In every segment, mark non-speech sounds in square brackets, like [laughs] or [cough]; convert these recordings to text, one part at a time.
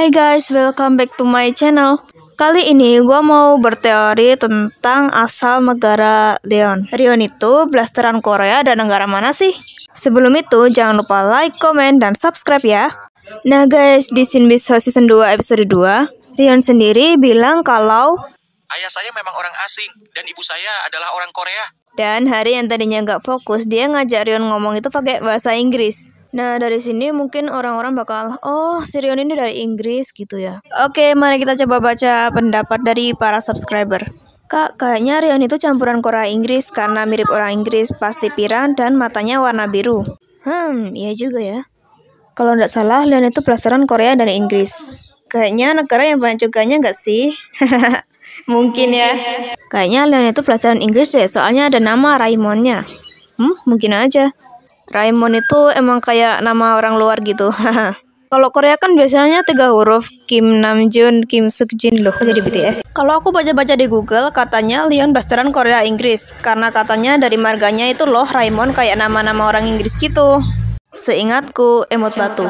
Hai guys, welcome back to my channel. Kali ini gue mau berteori tentang asal negara Leon. Leon itu blasteran Korea dan negara mana sih? Sebelum itu, jangan lupa like, comment dan subscribe ya. Nah guys, di Sinbisho Season 2 episode 2, Leon sendiri bilang kalau Ayah saya memang orang asing dan ibu saya adalah orang Korea. Dan hari yang tadinya nggak fokus, dia ngajak Rion ngomong itu pakai bahasa Inggris. Nah, dari sini mungkin orang-orang bakal, oh, Sirion ini dari Inggris gitu ya. Oke, mari kita coba baca pendapat dari para subscriber. Kak, kayaknya Rion itu campuran Korea Inggris karena mirip orang Inggris, pasti pirang dan matanya warna biru. Hmm, iya juga ya. Kalau nggak salah, Leon itu pelasaran Korea dan Inggris. Kayaknya negara yang banyak cukanya nggak sih? [laughs] mungkin ya. Kayaknya Leon itu pelasaran Inggris deh, soalnya ada nama Raymondnya. Hmm, mungkin aja. Raimon itu emang kayak nama orang luar gitu. [laughs] Kalau Korea kan biasanya tiga huruf Kim Namjoon, Kim Sukjin loh jadi BTS. Kalau aku baca-baca di Google katanya Leon Basteran Korea Inggris karena katanya dari marganya itu loh Raimon kayak nama-nama orang Inggris gitu. Seingatku emot batu.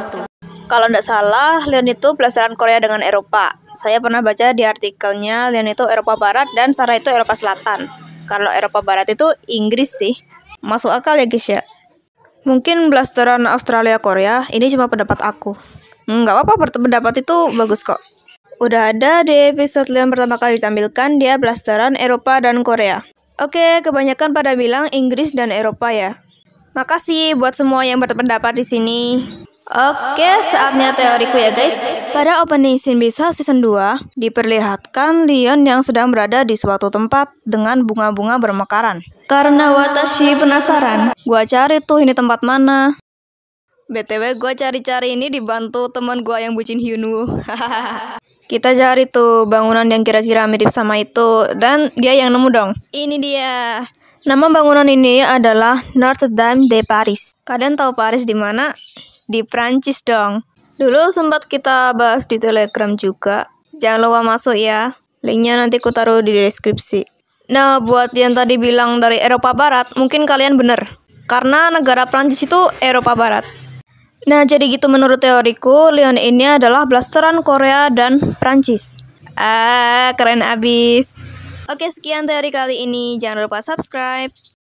Kalau nggak salah, Leon itu Basteran Korea dengan Eropa. Saya pernah baca di artikelnya Leon itu Eropa Barat dan Sarah itu Eropa Selatan. Kalau Eropa Barat itu Inggris sih. Masuk akal ya guys ya. Mungkin blasteran Australia Korea, ini cuma pendapat aku. Hmm, nggak apa-apa, pendapat itu bagus kok. Udah ada di episode yang pertama kali ditampilkan, dia blasteran Eropa dan Korea. Oke, kebanyakan pada bilang Inggris dan Eropa ya. Makasih buat semua yang berpendapat di sini. Oke, saatnya teoriku ya guys. Pada opening scene bisa season 2, diperlihatkan Leon yang sedang berada di suatu tempat dengan bunga-bunga bermekaran. Karena Watashi penasaran, gua cari tuh ini tempat mana. BTW gua cari-cari ini dibantu teman gua yang bucin hyunwoo. [laughs] Kita cari tuh bangunan yang kira-kira mirip sama itu dan dia yang nemu dong. Ini dia. Nama bangunan ini adalah Notre Dame de Paris. Kalian tahu Paris di mana? di Prancis dong. Dulu sempat kita bahas di Telegram juga. Jangan lupa masuk ya. Linknya nanti ku taruh di deskripsi. Nah, buat yang tadi bilang dari Eropa Barat, mungkin kalian bener. Karena negara Prancis itu Eropa Barat. Nah, jadi gitu menurut teoriku, Leon ini adalah blasteran Korea dan Prancis. Ah, keren abis. Oke, sekian teori kali ini. Jangan lupa subscribe.